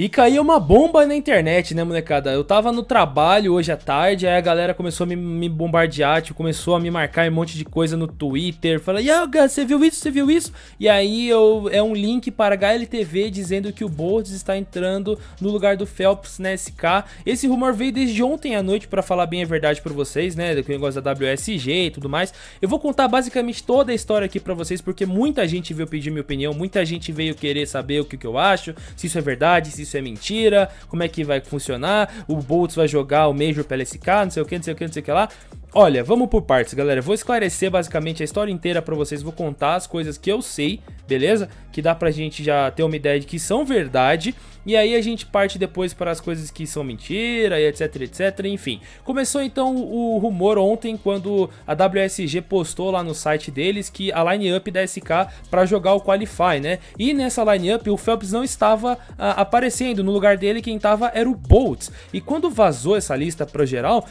E caiu uma bomba na internet, né, molecada? Eu tava no trabalho hoje à tarde, aí a galera começou a me, me bombardear, tipo, começou a me marcar um monte de coisa no Twitter, falando, ah, Yoga, você viu isso? Você viu isso? E aí eu, é um link para HLTV dizendo que o Boltz está entrando no lugar do Phelps na né, SK. Esse rumor veio desde ontem à noite, para falar bem a verdade para vocês, né, do negócio da WSG e tudo mais. Eu vou contar basicamente toda a história aqui para vocês, porque muita gente veio pedir minha opinião, muita gente veio querer saber o que, que eu acho, se isso é verdade, se isso isso é mentira, como é que vai funcionar, o Bolts vai jogar o Major pela SK, não sei o que, não sei o que, não sei o que lá. Olha, vamos por partes, galera. Eu vou esclarecer basicamente a história inteira para vocês, vou contar as coisas que eu sei, beleza? Que dá pra gente já ter uma ideia de que são verdade, e aí a gente parte depois para as coisas que são mentira, e etc, etc, enfim. Começou então o rumor ontem quando a WSG postou lá no site deles que a line-up da SK para jogar o Qualify, né? E nessa line-up o Phelps não estava a, ah, aparecendo, no lugar dele quem tava era o Boltz. E quando vazou essa lista pro geral,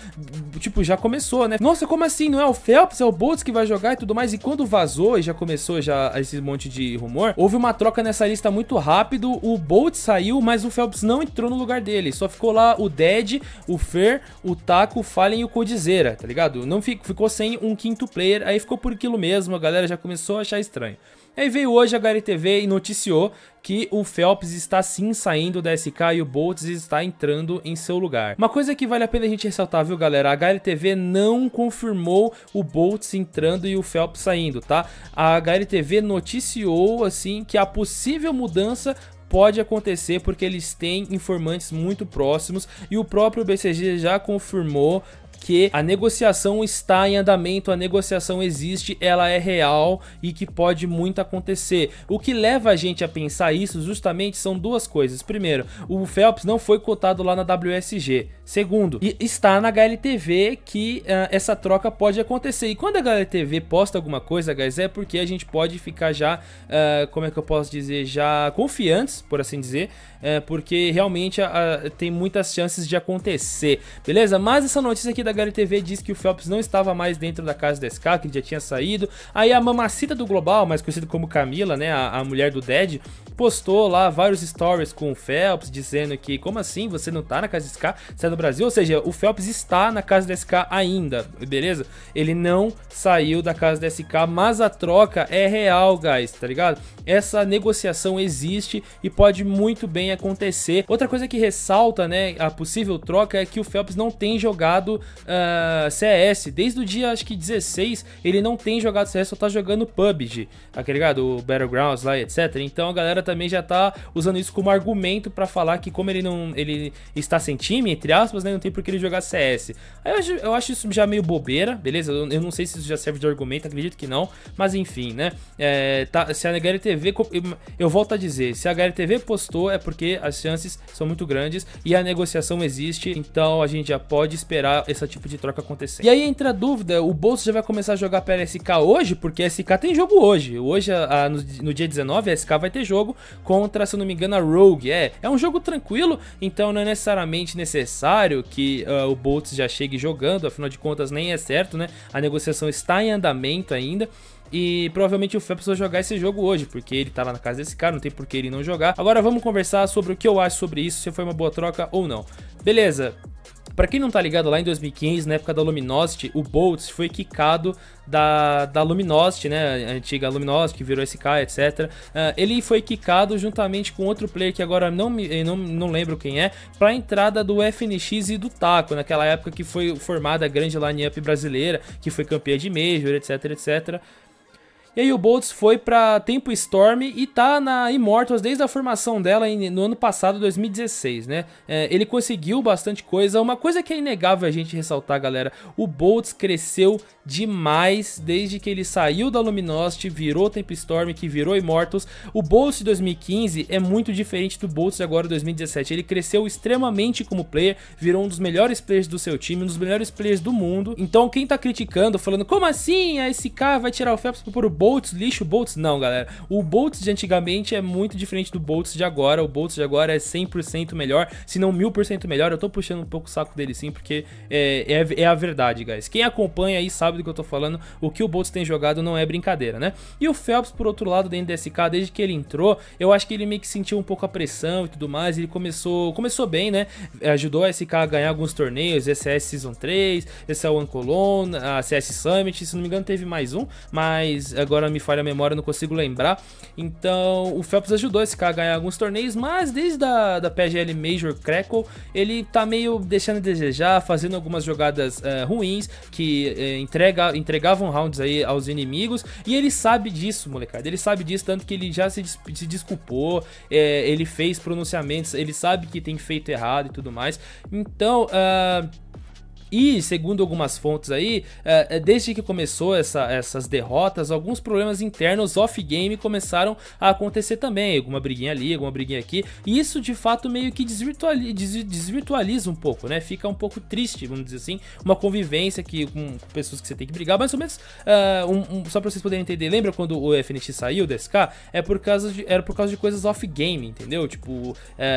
tipo, já começou né? Nossa, como assim? Não é o Phelps, é o Boltz que vai jogar e tudo mais. E quando vazou e já começou já esse monte de rumor, houve uma troca nessa lista muito rápido. O Boltz saiu, mas o Phelps não entrou no lugar dele. Só ficou lá o Dead, o Fer, o Taco, o Fallen e o Codizera, tá ligado? Não ficou sem um quinto player, aí ficou por aquilo mesmo. A galera já começou a achar estranho. E aí veio hoje a HLTV e noticiou que o Phelps está sim saindo da SK e o Boltz está entrando em seu lugar. Uma coisa que vale a pena a gente ressaltar, viu galera? A HLTV não confirmou o Boltz entrando e o Phelps saindo, tá? A HLTV noticiou assim que a possível mudança pode acontecer porque eles têm informantes muito próximos e o próprio BCG já confirmou que a negociação está em andamento, a negociação existe, ela é real e que pode muito acontecer. O que leva a gente a pensar isso justamente são duas coisas. Primeiro, o Phelps não foi cotado lá na WSG. Segundo, está na HLTV que uh, essa troca pode acontecer. E quando a HLTV posta alguma coisa, guys, é porque a gente pode ficar já, uh, como é que eu posso dizer, já confiantes, por assim dizer, é, porque realmente a, a, tem muitas chances de acontecer, beleza? Mas essa notícia aqui da HLTV diz que o Phelps não estava mais dentro da casa da SK, que ele já tinha saído. Aí a mamacita do Global, mais conhecida como Camila, né, a, a mulher do Dead, postou lá vários stories com o Phelps, dizendo que, como assim, você não tá na casa da SK, você é do Brasil? Ou seja, o Phelps está na casa da SK ainda, beleza? Ele não saiu da casa da SK, mas a troca é real, guys, tá ligado? Essa negociação existe e pode muito bem também acontecer. Outra coisa que ressalta, né, a possível troca é que o Phelps não tem jogado uh, ah, CS. Desde o dia, acho que 16, ele não tem jogado CS, só tá jogando PUBG, tá ligado? O Battlegrounds lá, etc. Então a galera também já tá usando isso como argumento para falar que como ele não ele está sem time, entre aspas, né, não tem por que ele jogar CS. Aí eu acho, eu acho isso já meio bobeira, beleza? Eu, eu, não sei se isso já serve de argumento, acredito que não, mas enfim, né? É, tá, se a HLTV, eu volto a dizer, se a HLTV postou é porque porque as chances são muito grandes e a negociação existe, então a gente já pode esperar esse tipo de troca acontecer. E aí entra a dúvida, o Bolso já vai começar a jogar pela SK hoje? Porque a SK tem jogo hoje. Hoje, a, a, no, no, dia 19, a SK vai ter jogo contra, se não me engano, a Rogue. É, é um jogo tranquilo, então não é necessariamente necessário que uh, o Bolts já chegue jogando, afinal de contas nem é certo, né? A negociação está em andamento ainda. E provavelmente o Fé precisa jogar esse jogo hoje, porque ele tá lá na casa desse cara, não tem por que ele não jogar. Agora vamos conversar sobre o que eu acho sobre isso, se foi uma boa troca ou não. Beleza, Pra quem não tá ligado, lá em 2015, na época da Luminosity, o Boltz foi quicado da, da Luminosity, né? A antiga Luminosity, que virou SK, etc. Uh, ah, ele foi quicado juntamente com outro player que agora não, me, não, não lembro quem é, pra entrada do FNX e do Taco, naquela época que foi formada a grande line-up brasileira, que foi campeã de Major, etc, etc. E aí o Boltz foi para Tempo Storm e tá na Immortals desde a formação dela no ano passado, 2016, né? É, ele conseguiu bastante coisa. Uma coisa que é inegável a gente ressaltar, galera, o Boltz cresceu demais desde que ele saiu da Luminosity, virou Tempo Storm, que virou Immortals. O Boltz de 2015 é muito diferente do Boltz de agora 2017. Ele cresceu extremamente como player, virou um dos melhores players do seu time, um dos melhores players do mundo. Então quem tá criticando, falando, como assim? Ah, a SK vai tirar o Phelps por o Boltz? Bolts lixo, Bolts não, galera. O Bolts de antigamente é muito diferente do Bolts de agora. O Bolts de agora é 100% melhor, se não 1000% melhor. Eu tô puxando um pouco o saco dele sim, porque é, é, é, a verdade, guys. Quem acompanha aí sabe do que eu tô falando. O que o Bolts tem jogado não é brincadeira, né? E o Phelps, por outro lado, dentro desse SK, desde que ele entrou, eu acho que ele meio que sentiu um pouco a pressão e tudo mais. Ele começou, começou bem, né? É, ajudou a SK a ganhar alguns torneios, ECS Season 3, ECL é One Cologne, a CS Summit, se não me engano teve mais um, mas é, agora me falha a memória, não consigo lembrar. Então o Phelps ajudou esse cara a ganhar alguns torneios, mas desde a da PGL Major Crackle, ele tá meio deixando a desejar, fazendo algumas jogadas é, ruins que é, entrega, entregavam rounds aí aos inimigos. E ele sabe disso, molecada. Ele sabe disso, tanto que ele já se, se desculpou, é, ele fez pronunciamentos, ele sabe que tem feito errado e tudo mais. Então. Uh, e, segundo algumas fontes aí, é, é, desde que começou essa, essas derrotas, alguns problemas internos off-game começaram a acontecer também. Alguma briguinha ali, alguma briguinha aqui. E isso, de fato, meio que desvirtualiza, um pouco, né? Fica um pouco triste, vamos dizer assim. Uma convivência que, com pessoas que você tem que brigar, mais ou menos. Uh, um, um, só pra vocês poderem entender, lembra quando o FNX saiu do SK? É por causa de, era por causa de coisas off-game, entendeu? Tipo, uh,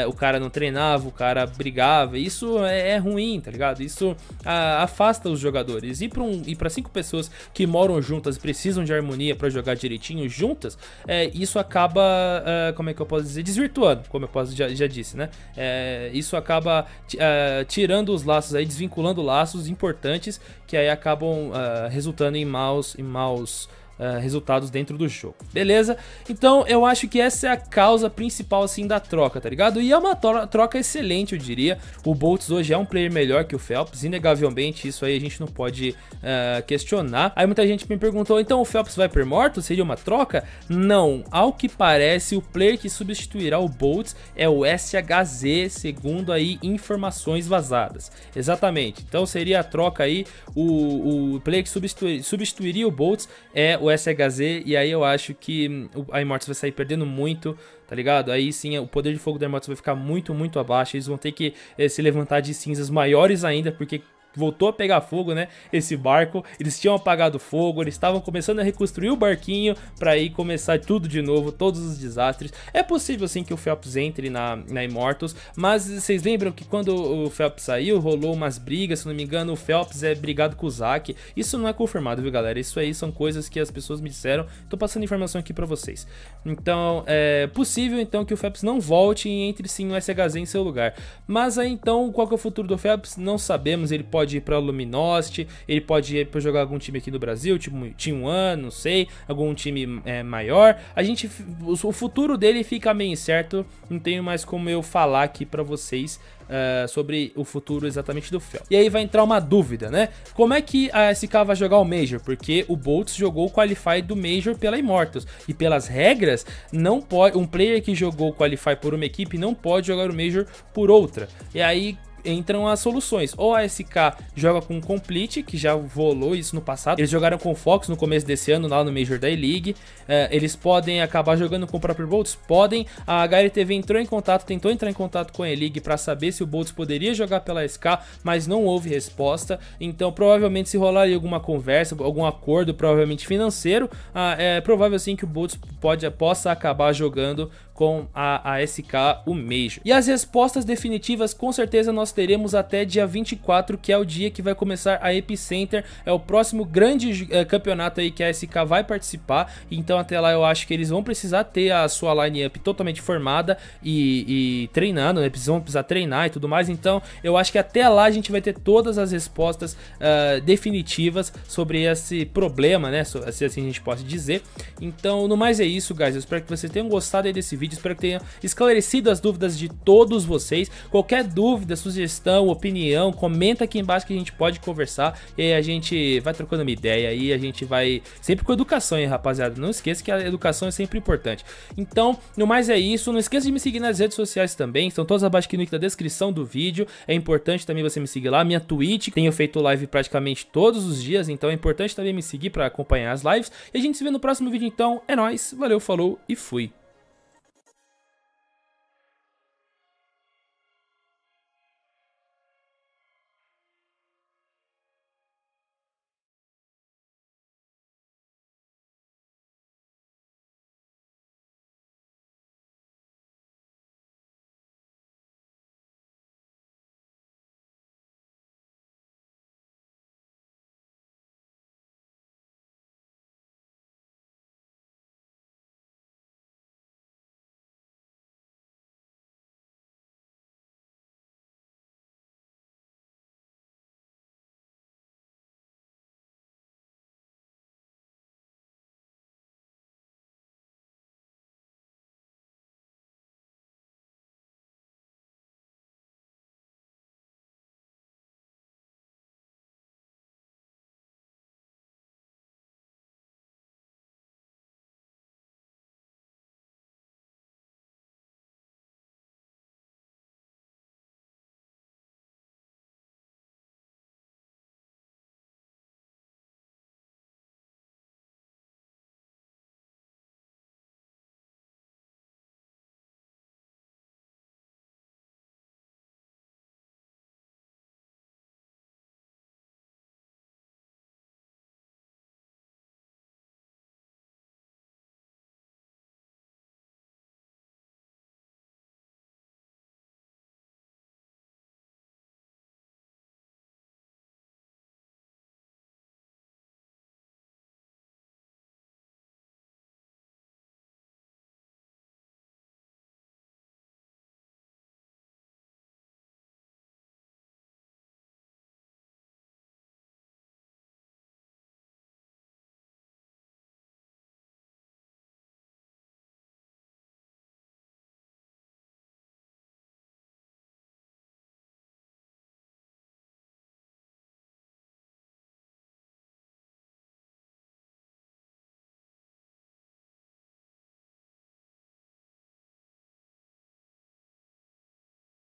o cara não treinava, o cara brigava. Isso é, é ruim, tá ligado? Isso afasta os jogadores. E para um, e cinco pessoas que moram juntas e precisam de harmonia para jogar direitinho juntas, é, isso acaba, é, como é que eu posso dizer, desvirtuando, como eu posso, já, já disse, né? É, isso acaba é, tirando os laços aí, desvinculando laços importantes que aí acabam é, resultando em maus, em maus eh, resultados dentro do jogo, beleza? Então eu acho que essa é a causa principal assim da troca, tá ligado? E é uma troca excelente, eu diria. O Boltz hoje é um player melhor que o Phelps, inegavelmente, isso aí a gente não pode uh, questionar. Aí muita gente me perguntou, então o Phelps vai por morto? Seria uma troca? Não, ao que parece, o player que substituirá o Boltz é o SHZ, segundo aí informações vazadas. Exatamente, então seria a troca aí, o, o player que substituir, substituiria o Boltz é o SHZ, e aí eu acho que hum, a Immortus vai sair perdendo muito, tá ligado? Aí sim, o poder de fogo da Immortus vai ficar muito, muito abaixo, eles vão ter que eh, se levantar de cinzas maiores ainda, porque voltou a pegar fogo, né? Esse barco, eles tinham apagado fogo, eles estavam começando a reconstruir o barquinho para aí começar tudo de novo, todos os desastres. É possível sim que o Phelps entre na, na Immortals, mas vocês lembram que quando o Phelps saiu, rolou umas brigas, se não me engano, o Phelps é brigado com o Zack. Isso não é confirmado, viu, galera? Isso aí são coisas que as pessoas me disseram. Tô passando informação aqui para vocês. Então, é possível então que o Phelps não volte e entre sim no SHZ em seu lugar. Mas aí então, qual que é o futuro do Phelps? Não sabemos, ele pode pode ir para Luminosity, ele pode ir para jogar algum time aqui no Brasil, tipo Team One, não sei, algum time é, maior. A gente, o futuro dele fica meio incerto, não tenho mais como eu falar aqui para vocês Uh, sobre o futuro exatamente do Fel. E aí vai entrar uma dúvida, né? Como é que a SK vai jogar o Major? Porque o Boltz jogou o Qualify do Major pela Immortals. E pelas regras, não pode um player que jogou o Qualify por uma equipe não pode jogar o Major por outra. E aí entram as soluções. Ou a SK joga com Complete, que já rolou isso no passado. Eles jogaram com o Fox no começo desse ano, lá no Major da E-League. É, eles podem acabar jogando com o próprio Bolts? Podem. A HLTV entrou em contato, tentou entrar em contato com a E-League para saber se o Bolts poderia jogar pela SK, mas não houve resposta. Então, provavelmente, se rolar alguma conversa, algum acordo, provavelmente financeiro, ah, é provável sim que o Bolts pode, possa acabar jogando com a ASK o Major E as respostas definitivas com certeza nós teremos até dia 24, que é o dia que vai começar a Epicenter, é o próximo grande é, campeonato aí que a SK vai participar, então até lá eu acho que eles vão precisar ter a sua lineup totalmente formada e, e treinando, né? eles vão precisar treinar e tudo mais, então eu acho que até lá a gente vai ter todas as respostas uh, definitivas sobre esse problema, né, se assim a gente pode dizer. Então no mais é isso, guys, eu espero que vocês tenham gostado desse vídeo, vídeo. Espero que tenha esclarecido as dúvidas de todos vocês. Qualquer dúvida, sugestão, opinião, comenta aqui embaixo que a gente pode conversar. E aí a gente vai trocando uma ideia e a gente vai sempre com educação, hein, rapaziada. Não esqueça que a educação é sempre importante. Então, no mais é isso. Não esqueça de me seguir nas redes sociais também. Estão todas abaixo aqui no link da descrição do vídeo. É importante também você me seguir lá. Minha Twitch, tenho feito live praticamente todos os dias, então é importante também me seguir para acompanhar as lives. E a gente se vê no próximo vídeo então. É nóis, valeu, falou e fui.